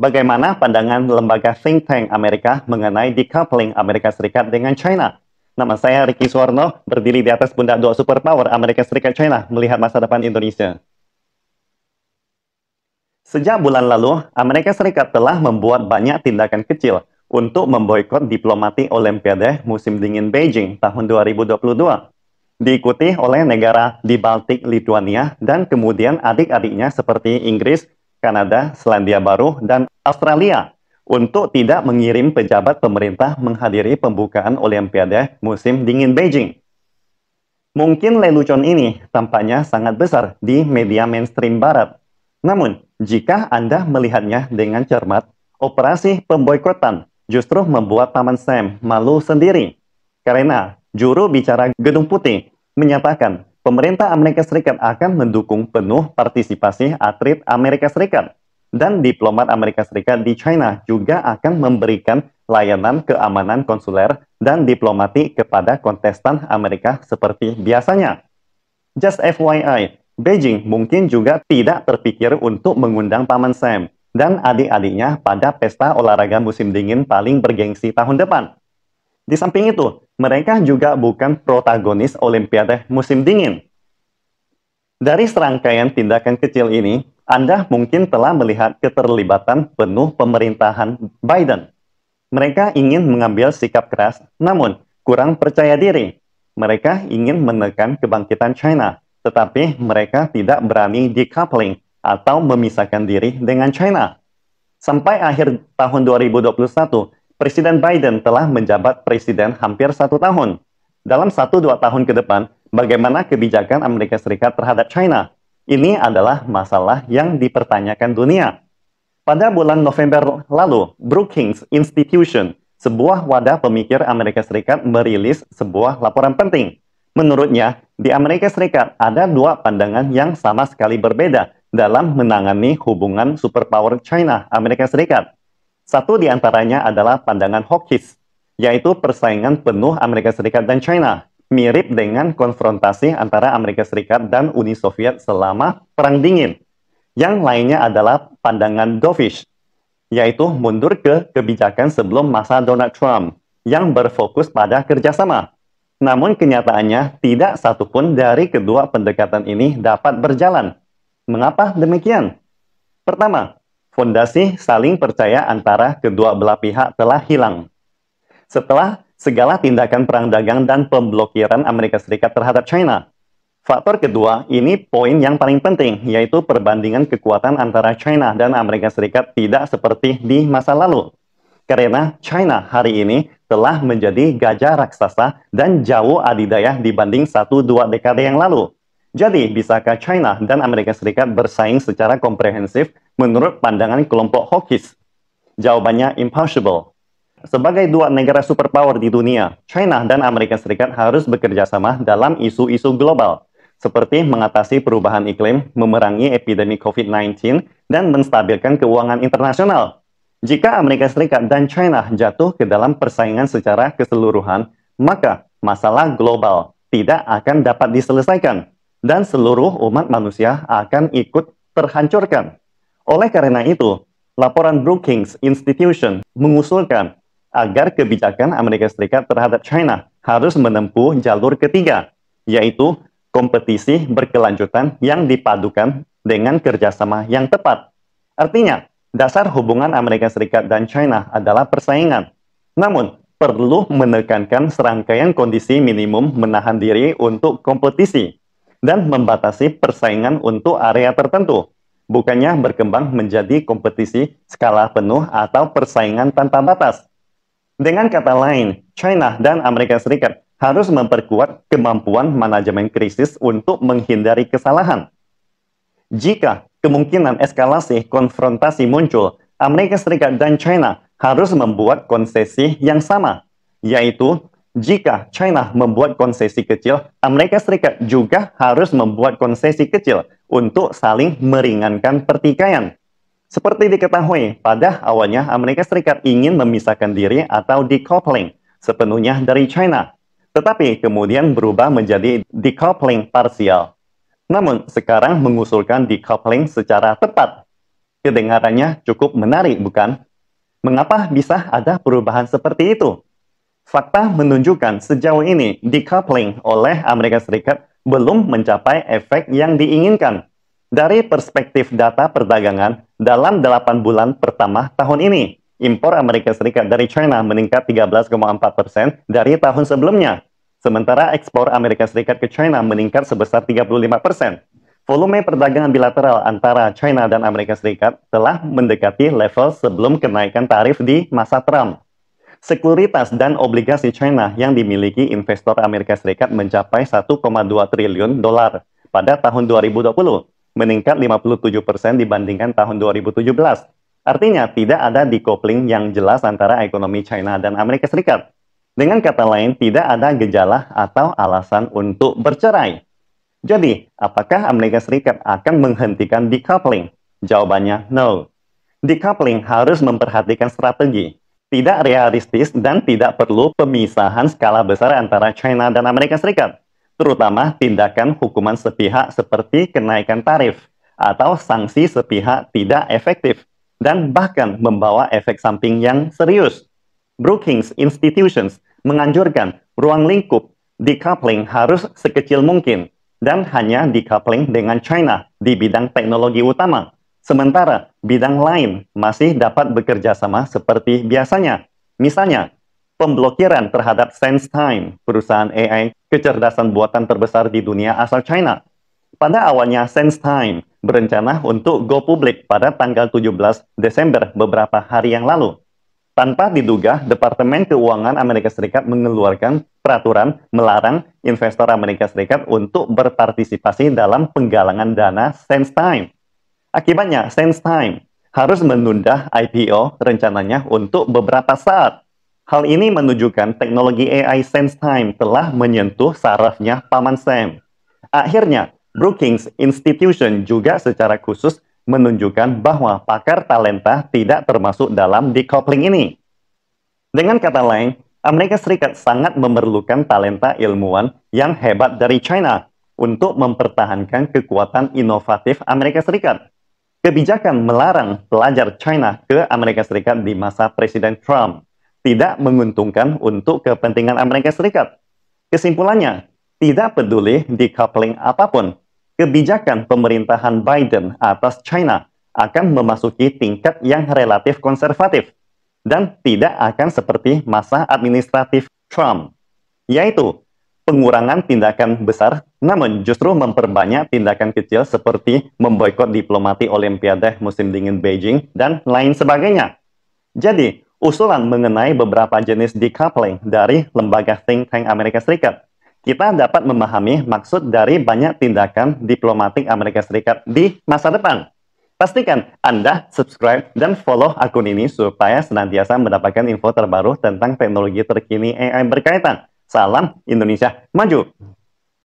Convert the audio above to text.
Bagaimana pandangan lembaga think tank Amerika mengenai decoupling Amerika Serikat dengan China? Nama saya Ricky Suwarno, berdiri di atas pundak dua superpower Amerika Serikat China melihat masa depan Indonesia. Sejak bulan lalu, Amerika Serikat telah membuat banyak tindakan kecil untuk memboikot diplomatik Olimpiade musim dingin Beijing tahun 2022. Diikuti oleh negara di Baltik Lithuania dan kemudian adik-adiknya seperti Inggris, Kanada, Selandia Baru, dan Australia untuk tidak mengirim pejabat pemerintah menghadiri pembukaan Olimpiade musim dingin Beijing. Mungkin lelucon ini tampaknya sangat besar di media mainstream barat. Namun, jika Anda melihatnya dengan cermat, operasi pemboikotan justru membuat Taman Sam malu sendiri. Karena juru bicara Gedung Putih menyatakan pemerintah Amerika Serikat akan mendukung penuh partisipasi atlet Amerika Serikat dan diplomat Amerika Serikat di China juga akan memberikan layanan keamanan konsuler dan diplomatik kepada kontestan Amerika seperti biasanya. Just FYI, Beijing mungkin juga tidak terpikir untuk mengundang Paman Sam dan adik-adiknya pada pesta olahraga musim dingin paling bergengsi tahun depan. Di samping itu, mereka juga bukan protagonis Olimpiade musim dingin. Dari serangkaian tindakan kecil ini, Anda mungkin telah melihat keterlibatan penuh pemerintahan Biden. Mereka ingin mengambil sikap keras, namun kurang percaya diri. Mereka ingin menekan kebangkitan China, tetapi mereka tidak berani decoupling atau memisahkan diri dengan China. Sampai akhir tahun 2021, Presiden Biden telah menjabat presiden hampir satu tahun. Dalam satu dua tahun ke depan, bagaimana kebijakan Amerika Serikat terhadap China? Ini adalah masalah yang dipertanyakan dunia. Pada bulan November lalu, Brookings Institution, sebuah wadah pemikir Amerika Serikat merilis sebuah laporan penting. Menurutnya, di Amerika Serikat ada dua pandangan yang sama sekali berbeda dalam menangani hubungan superpower China Amerika Serikat. Satu di antaranya adalah pandangan hawkish, yaitu persaingan penuh Amerika Serikat dan China, mirip dengan konfrontasi antara Amerika Serikat dan Uni Soviet selama Perang Dingin. Yang lainnya adalah pandangan dovish, yaitu mundur ke kebijakan sebelum masa Donald Trump yang berfokus pada kerjasama. Namun kenyataannya tidak satupun dari kedua pendekatan ini dapat berjalan. Mengapa demikian? Pertama, Fondasi saling percaya antara kedua belah pihak telah hilang. Setelah segala tindakan perang dagang dan pemblokiran Amerika Serikat terhadap China. Faktor kedua, ini poin yang paling penting, yaitu perbandingan kekuatan antara China dan Amerika Serikat tidak seperti di masa lalu. Karena China hari ini telah menjadi gajah raksasa dan jauh adidaya dibanding satu dua dekade yang lalu. Jadi, bisakah China dan Amerika Serikat bersaing secara komprehensif menurut pandangan kelompok Hawkins? Jawabannya impossible. Sebagai dua negara superpower di dunia, China dan Amerika Serikat harus bekerja sama dalam isu-isu global, seperti mengatasi perubahan iklim, memerangi epidemi COVID-19, dan menstabilkan keuangan internasional. Jika Amerika Serikat dan China jatuh ke dalam persaingan secara keseluruhan, maka masalah global tidak akan dapat diselesaikan, dan seluruh umat manusia akan ikut terhancurkan. Oleh karena itu, laporan Brookings Institution mengusulkan agar kebijakan Amerika Serikat terhadap China harus menempuh jalur ketiga, yaitu kompetisi berkelanjutan yang dipadukan dengan kerjasama yang tepat. Artinya, dasar hubungan Amerika Serikat dan China adalah persaingan. Namun, perlu menekankan serangkaian kondisi minimum menahan diri untuk kompetisi dan membatasi persaingan untuk area tertentu bukannya berkembang menjadi kompetisi skala penuh atau persaingan tanpa batas. Dengan kata lain, China dan Amerika Serikat harus memperkuat kemampuan manajemen krisis untuk menghindari kesalahan. Jika kemungkinan eskalasi konfrontasi muncul, Amerika Serikat dan China harus membuat konsesi yang sama, yaitu jika China membuat konsesi kecil, Amerika Serikat juga harus membuat konsesi kecil untuk saling meringankan pertikaian. Seperti diketahui, pada awalnya Amerika Serikat ingin memisahkan diri atau decoupling sepenuhnya dari China, tetapi kemudian berubah menjadi decoupling parsial. Namun sekarang mengusulkan decoupling secara tepat. Kedengarannya cukup menarik, bukan? Mengapa bisa ada perubahan seperti itu? Fakta menunjukkan sejauh ini decoupling oleh Amerika Serikat belum mencapai efek yang diinginkan dari perspektif data perdagangan dalam 8 bulan pertama tahun ini. Impor Amerika Serikat dari China meningkat 13,4 persen dari tahun sebelumnya. Sementara ekspor Amerika Serikat ke China meningkat sebesar 35 persen. Volume perdagangan bilateral antara China dan Amerika Serikat telah mendekati level sebelum kenaikan tarif di masa Trump. Sekuritas dan obligasi China yang dimiliki investor Amerika Serikat mencapai 1,2 triliun dolar pada tahun 2020, meningkat 57 persen dibandingkan tahun 2017. Artinya tidak ada decoupling yang jelas antara ekonomi China dan Amerika Serikat. Dengan kata lain, tidak ada gejala atau alasan untuk bercerai. Jadi, apakah Amerika Serikat akan menghentikan decoupling? Jawabannya no. Decoupling harus memperhatikan strategi, tidak realistis dan tidak perlu pemisahan skala besar antara China dan Amerika Serikat, terutama tindakan hukuman sepihak seperti kenaikan tarif atau sanksi sepihak tidak efektif dan bahkan membawa efek samping yang serius. Brookings Institutions menganjurkan ruang lingkup decoupling harus sekecil mungkin dan hanya decoupling dengan China di bidang teknologi utama Sementara bidang lain masih dapat bekerja sama seperti biasanya. Misalnya, pemblokiran terhadap SenseTime, perusahaan AI kecerdasan buatan terbesar di dunia asal China. Pada awalnya, SenseTime berencana untuk go public pada tanggal 17 Desember beberapa hari yang lalu. Tanpa diduga, Departemen Keuangan Amerika Serikat mengeluarkan peraturan melarang investor Amerika Serikat untuk berpartisipasi dalam penggalangan dana SenseTime Akibatnya, Time harus menunda IPO rencananya untuk beberapa saat. Hal ini menunjukkan teknologi AI SenseTime telah menyentuh sarafnya Paman Sam. Akhirnya, Brookings Institution juga secara khusus menunjukkan bahwa pakar talenta tidak termasuk dalam decoupling ini. Dengan kata lain, Amerika Serikat sangat memerlukan talenta ilmuwan yang hebat dari China untuk mempertahankan kekuatan inovatif Amerika Serikat. Kebijakan melarang pelajar China ke Amerika Serikat di masa Presiden Trump tidak menguntungkan untuk kepentingan Amerika Serikat. Kesimpulannya, tidak peduli di coupling apapun, kebijakan pemerintahan Biden atas China akan memasuki tingkat yang relatif konservatif dan tidak akan seperti masa administratif Trump, yaitu pengurangan tindakan besar, namun justru memperbanyak tindakan kecil seperti memboikot diplomati Olimpiade musim dingin Beijing dan lain sebagainya. Jadi, usulan mengenai beberapa jenis decoupling dari lembaga think tank Amerika Serikat, kita dapat memahami maksud dari banyak tindakan diplomatik Amerika Serikat di masa depan. Pastikan Anda subscribe dan follow akun ini supaya senantiasa mendapatkan info terbaru tentang teknologi terkini AI berkaitan. Salam Indonesia Maju.